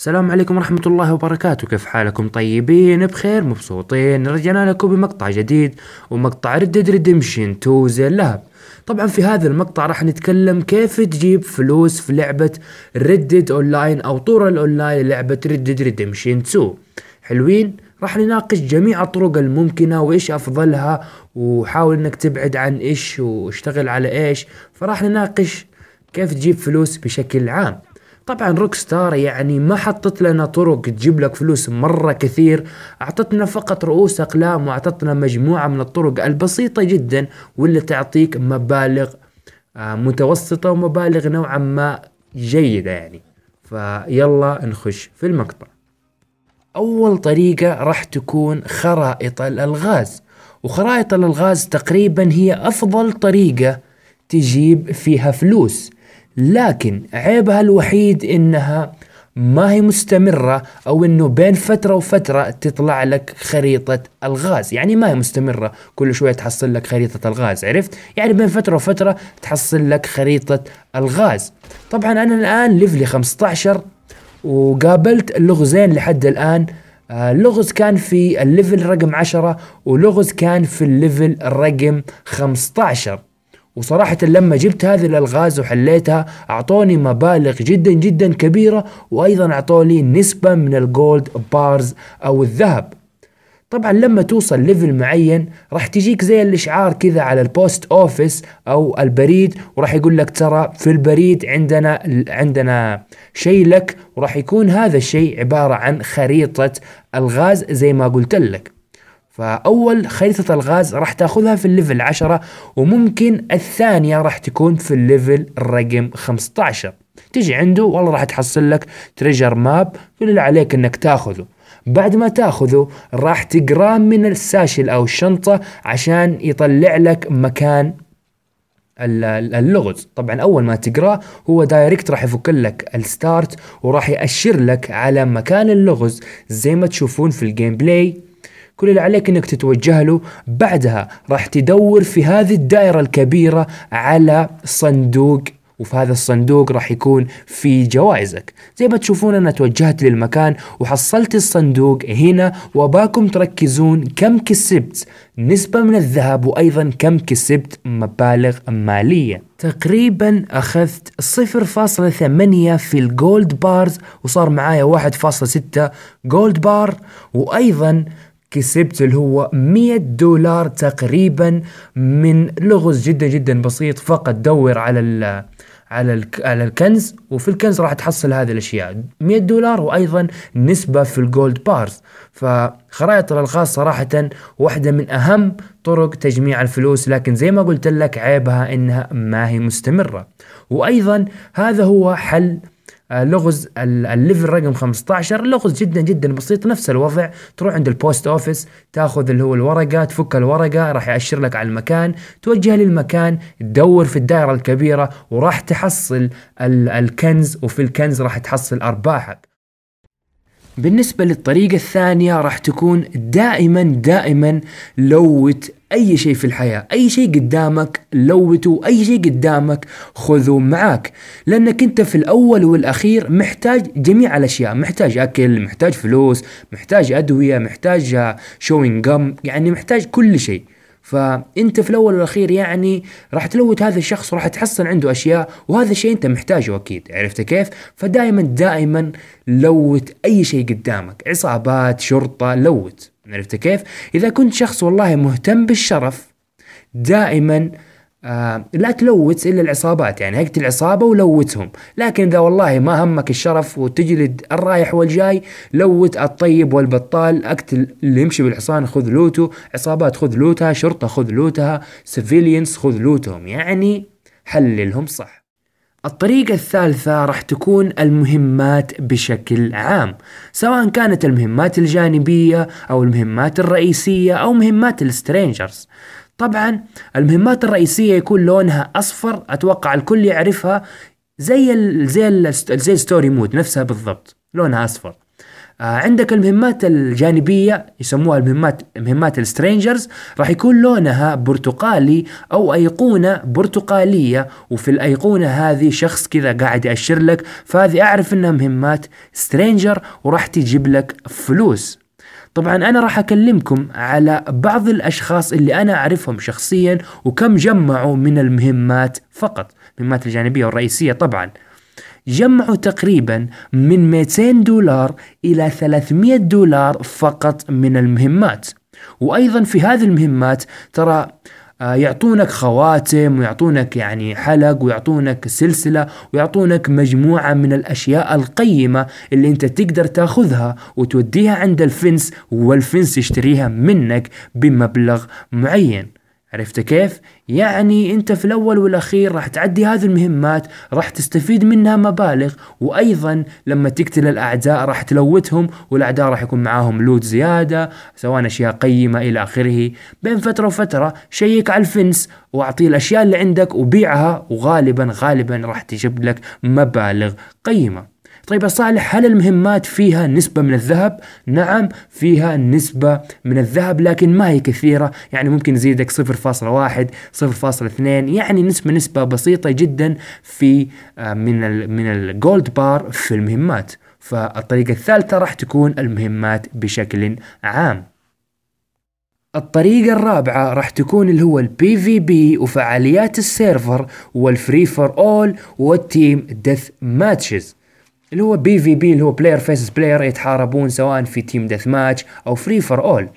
السلام عليكم ورحمة الله وبركاته كيف حالكم طيبين بخير مبسوطين رجعنا لكم بمقطع جديد ومقطع ردد ريدمشن 2 زي اللهب طبعا في هذا المقطع راح نتكلم كيف تجيب فلوس في لعبة ردد اونلاين او طور الاونلاين لعبة ردد ريدمشن 2 حلوين راح نناقش جميع الطرق الممكنة وايش افضلها وحاول انك تبعد عن ايش واشتغل على ايش فراح نناقش كيف تجيب فلوس بشكل عام طبعا روك ستار يعني ما حطت لنا طرق تجيب لك فلوس مرة كثير أعطتنا فقط رؤوس أقلام وأعطتنا مجموعة من الطرق البسيطة جدا واللي تعطيك مبالغ آه، متوسطة ومبالغ نوعا ما جيدة يعني فيلا نخش في المقطع أول طريقة راح تكون خرائط الألغاز وخرائط الألغاز تقريبا هي أفضل طريقة تجيب فيها فلوس لكن عيبها الوحيد انها ما هي مستمرة أو أنه بين فترة وفترة تطلع لك خريطة الغاز يعني ما هي مستمرة كل شوية تحصل لك خريطة الغاز عرفت؟ يعني بين فترة وفترة تحصل لك خريطة الغاز طبعا أنا الآن ليفلي 15 وقابلت اللغزين لحد الآن آه، لغز كان في الليفل رقم 10 ولغز كان في الليفل رقم 15 وصراحة لما جبت هذه الألغاز وحليتها أعطوني مبالغ جدا جدا كبيرة وأيضا أعطوني نسبة من الجولد بارز أو الذهب طبعا لما توصل ليفل معين راح تجيك زي الاشعار كذا على البوست اوفيس او البريد وراح يقول لك ترى في البريد عندنا عندنا شيء لك وراح يكون هذا الشيء عباره عن خريطه الغاز زي ما قلت لك فأول خريطة الغاز راح تاخذها في الليفل 10 وممكن الثانية راح تكون في الليفل رقم 15 تجي عنده والله راح تحصل لك تريجر ماب كل اللي عليك انك تاخذه بعد ما تاخذه راح تقراه من الساشل او الشنطة عشان يطلع لك مكان اللغز طبعا اول ما تقراه هو دايركت راح يفك لك الستارت وراح يأشر لك على مكان اللغز زي ما تشوفون في الجيم بلاي كل اللي عليك انك تتوجه له بعدها راح تدور في هذه الدائرة الكبيرة على صندوق وفي هذا الصندوق راح يكون في جوائزك زي ما تشوفون انا توجهت للمكان وحصلت الصندوق هنا وباكم تركزون كم كسبت نسبة من الذهب وايضا كم كسبت مبالغ مالية تقريبا اخذت 0.8 في الجولد بارز وصار معايا 1.6 جولد بار وايضا كسبت اللي هو 100 دولار تقريبا من لغز جدا جدا بسيط فقط دور على ال على على الكنز وفي الكنز راح تحصل هذه الاشياء 100 دولار وايضا نسبه في الجولد بارز فخرائط الالغاز صراحه واحده من اهم طرق تجميع الفلوس لكن زي ما قلت لك عيبها انها ما هي مستمره وايضا هذا هو حل آه، لغز الليفل رقم 15 لغز جدا جدا بسيط نفس الوضع تروح عند البوست اوفيس تاخذ اللي هو الورقه تفك الورقه راح ياشر لك على المكان توجه للمكان تدور في الدائره الكبيره وراح تحصل الكنز وفي الكنز راح تحصل ارباحك بالنسبة للطريقة الثانية راح تكون دائما دائما لوت اي شيء في الحياة اي شيء قدامك لوته اي شيء قدامك خذه معك لانك انت في الاول والاخير محتاج جميع الاشياء محتاج اكل محتاج فلوس محتاج ادوية محتاج شوينج يعني محتاج كل شيء فانت في الاول والاخير يعني راح تلوت هذا الشخص وراح تحصل عنده اشياء وهذا الشيء انت محتاجه اكيد عرفت كيف فدائما دائما لوت اي شيء قدامك عصابات شرطه لوت عرفت كيف اذا كنت شخص والله مهتم بالشرف دائما آه آه لا تلوث الا العصابات يعني هقت العصابه ولوثهم، لكن اذا والله ما همك الشرف وتجلد الرايح والجاي لوت الطيب والبطال، اقتل اللي يمشي بالحصان خذ لوتو عصابات خذ لوتها، شرطه خذ لوتها، سيفيلينز خذ لوتهم، يعني حللهم صح. الطريقة الثالثة راح تكون المهمات بشكل عام سواء كانت المهمات الجانبية أو المهمات الرئيسية أو مهمات السترينجرز طبعا المهمات الرئيسيه يكون لونها اصفر اتوقع الكل يعرفها زي ال زي ال زي الستوري مود نفسها بالضبط لونها اصفر آه، عندك المهمات الجانبية يسموها المهمات مهمات السترينجرز راح يكون لونها برتقالي أو أيقونة برتقالية وفي الأيقونة هذه شخص كذا قاعد يأشر لك فهذه أعرف إنها مهمات سترينجر وراح تجيب لك فلوس طبعا أنا راح أكلمكم على بعض الأشخاص اللي أنا أعرفهم شخصيا وكم جمعوا من المهمات فقط المهمات الجانبية والرئيسية طبعا جمعوا تقريبا من 200 دولار إلى 300 دولار فقط من المهمات وأيضا في هذه المهمات ترى آه، يعطونك خواتم ويعطونك يعني حلق ويعطونك سلسلة ويعطونك مجموعة من الأشياء القيمة اللي أنت تقدر تاخذها وتوديها عند الفنس والفنس يشتريها منك بمبلغ معين عرفت كيف؟ يعني انت في الاول والاخير راح تعدي هذه المهمات راح تستفيد منها مبالغ وايضا لما تقتل الاعداء راح تلوتهم والاعداء راح يكون معاهم لوت زيادة سواء اشياء قيمة الى اخره بين فترة وفترة شيك على الفنس واعطيه الاشياء اللي عندك وبيعها وغالبا غالبا راح تجيب لك مبالغ قيمة طيب يا صالح هل المهمات فيها نسبة من الذهب؟ نعم فيها نسبة من الذهب لكن ما هي كثيرة يعني ممكن يزيدك 0.1 0.2 يعني نسبة نسبة بسيطة جدا في آه، من الـ من الجولد بار في المهمات فالطريقة الثالثة راح تكون المهمات بشكل عام الطريقة الرابعة راح تكون اللي هو البي في بي وفعاليات السيرفر والفري فور اول والتيم ديث ماتشز اللي هو بي في بي اللي هو بلاير فيسز بلاير يتحاربون سواء في تيم ديث ماتش او فري فور اول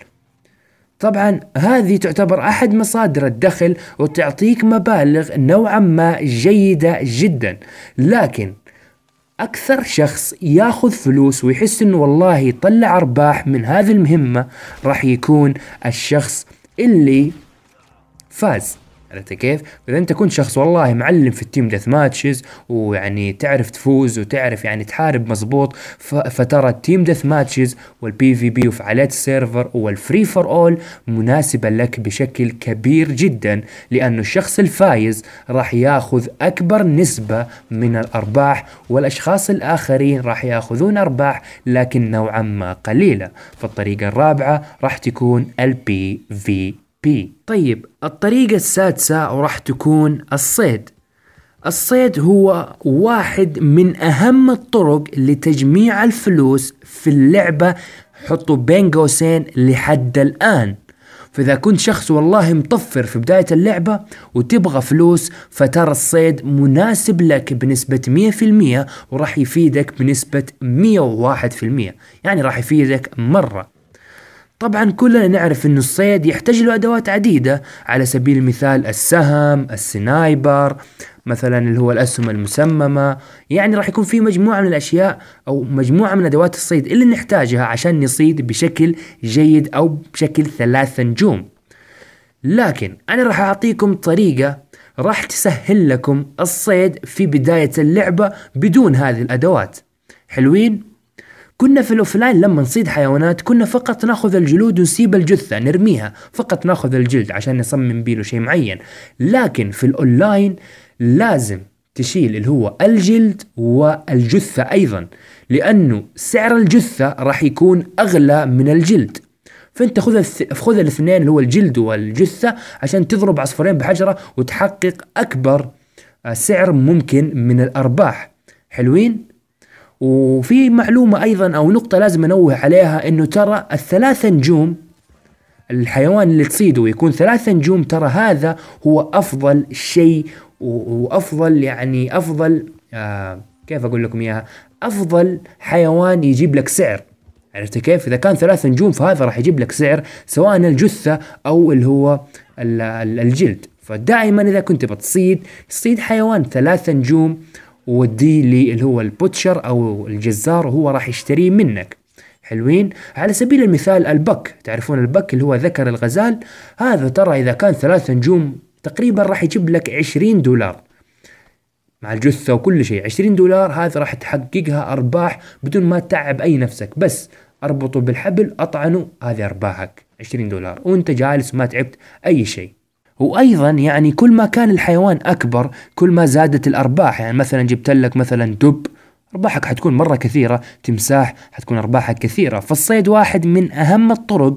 طبعا هذه تعتبر احد مصادر الدخل وتعطيك مبالغ نوعا ما جيده جدا لكن اكثر شخص ياخذ فلوس ويحس انه والله طلع ارباح من هذه المهمه راح يكون الشخص اللي فاز عرفت كيف؟ فاذا انت كنت شخص والله معلم في التيم ديث ماتشز ويعني تعرف تفوز وتعرف يعني تحارب مزبوط فترى التيم ديث ماتشز والبي في بي وفعاليات السيرفر والفري فور اول مناسبه لك بشكل كبير جدا لانه الشخص الفايز راح ياخذ اكبر نسبه من الارباح والاشخاص الاخرين راح ياخذون ارباح لكن نوعا ما قليله، فالطريقه الرابعه راح تكون البي في بي طيب الطريقة السادسة راح تكون الصيد الصيد هو واحد من أهم الطرق لتجميع الفلوس في اللعبة حطوا بين قوسين لحد الآن فإذا كنت شخص والله مطفر في بداية اللعبة وتبغى فلوس فترى الصيد مناسب لك بنسبة 100% وراح يفيدك بنسبة 101% يعني راح يفيدك مرة طبعا كلنا نعرف أن الصيد يحتاج له أدوات عديدة على سبيل المثال السهم السنايبر مثلا اللي هو الأسهم المسممة يعني راح يكون في مجموعة من الأشياء أو مجموعة من أدوات الصيد اللي نحتاجها عشان نصيد بشكل جيد أو بشكل ثلاث نجوم لكن أنا راح أعطيكم طريقة راح تسهل لكم الصيد في بداية اللعبة بدون هذه الأدوات حلوين؟ كنا في الأوفلاين لما نصيد حيوانات كنا فقط ناخذ الجلود ونسيب الجثة نرميها فقط ناخذ الجلد عشان نصمم بيه شيء معين لكن في الأونلاين لازم تشيل اللي هو الجلد والجثة أيضا لأنه سعر الجثة راح يكون أغلى من الجلد فانت خذ خذ الاثنين اللي هو الجلد والجثة عشان تضرب عصفورين بحجرة وتحقق أكبر آه، سعر ممكن من الأرباح حلوين وفي معلومة أيضا أو نقطة لازم أنوه عليها أنه ترى الثلاثة نجوم الحيوان اللي تصيده ويكون ثلاثة نجوم ترى هذا هو أفضل شيء وأفضل يعني أفضل آه كيف أقول لكم إياها أفضل حيوان يجيب لك سعر عرفت كيف؟ إذا كان ثلاث نجوم فهذا راح يجيب لك سعر سواء الجثة أو اللي هو الجلد فدائما إذا كنت بتصيد صيد حيوان ثلاث نجوم ووديه اللي هو البوتشر او الجزار وهو راح يشتريه منك حلوين على سبيل المثال البك تعرفون البك اللي هو ذكر الغزال هذا ترى اذا كان ثلاث نجوم تقريبا راح يجيب لك 20 دولار مع الجثة وكل شيء 20 دولار هذا راح تحققها أرباح بدون ما تعب أي نفسك بس أربطه بالحبل أطعنه هذه أرباحك 20 دولار وأنت جالس ما تعبت أي شيء وايضا يعني كل ما كان الحيوان اكبر كل ما زادت الارباح يعني مثلا جبت لك مثلا دب ارباحك حتكون مره كثيره تمساح حتكون ارباحك كثيره فالصيد واحد من اهم الطرق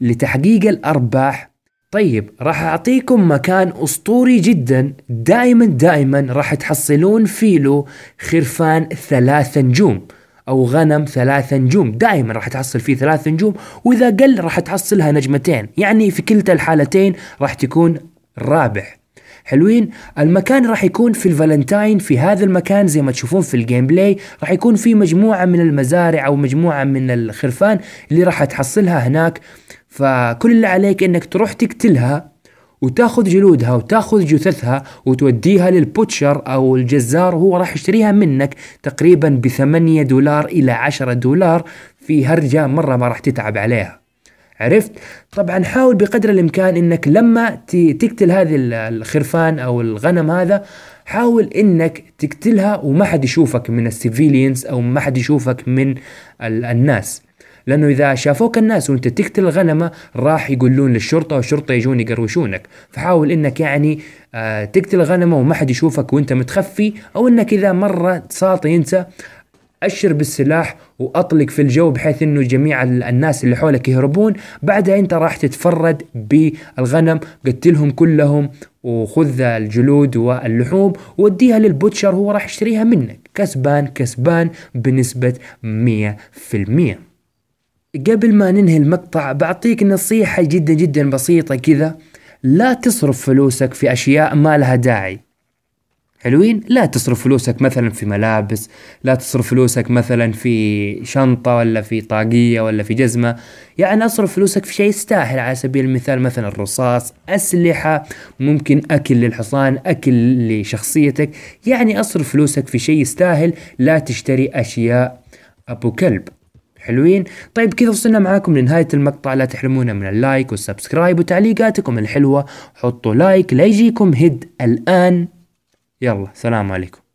لتحقيق الارباح طيب راح اعطيكم مكان اسطوري جدا دائما دائما راح تحصلون فيه خرفان ثلاثة نجوم او غنم ثلاث نجوم دائما راح تحصل فيه ثلاث نجوم واذا قل راح تحصلها نجمتين يعني في كلتا الحالتين راح تكون رابح حلوين المكان راح يكون في الفالنتاين في هذا المكان زي ما تشوفون في الجيم بلاي راح يكون في مجموعة من المزارع او مجموعة من الخرفان اللي راح تحصلها هناك فكل اللي عليك انك تروح تقتلها وتاخذ جلودها وتاخذ جثثها وتوديها للبوتشر او الجزار وهو راح يشتريها منك تقريبا ب 8 دولار الى 10 دولار في هرجه مره ما راح تتعب عليها. عرفت؟ طبعا حاول بقدر الامكان انك لما تقتل هذه الخرفان او الغنم هذا حاول انك تقتلها وما حد يشوفك من السيفيلينز او ما حد يشوفك من الناس. لانه اذا شافوك الناس وانت تقتل الغنمه راح يقولون للشرطه والشرطه يجون يقروشونك فحاول انك يعني آه، تقتل الغنمه وما حد يشوفك وانت متخفي او انك اذا مره ساطي انت أشر بالسلاح وأطلق في الجو بحيث أنه جميع الناس اللي حولك يهربون بعدها أنت راح تتفرد بالغنم قتلهم كلهم وخذ الجلود واللحوم وديها للبوتشر هو راح يشتريها منك كسبان كسبان بنسبة 100% قبل ما ننهي المقطع بعطيك نصيحة جدا جدا بسيطة كذا لا تصرف فلوسك في أشياء ما لها داعي حلوين لا تصرف فلوسك مثلا في ملابس لا تصرف فلوسك مثلا في شنطة ولا في طاقية ولا في جزمة يعني أصرف فلوسك في شيء يستاهل على سبيل المثال مثلا رصاص أسلحة ممكن أكل للحصان أكل لشخصيتك يعني أصرف فلوسك في شيء يستاهل لا تشتري أشياء أبو كلب حلوين طيب كذا وصلنا معاكم لنهاية المقطع لا تحرمونا من اللايك والسبسكرايب وتعليقاتكم الحلوة حطوا لايك لا يجيكم هد الآن يلا سلام عليكم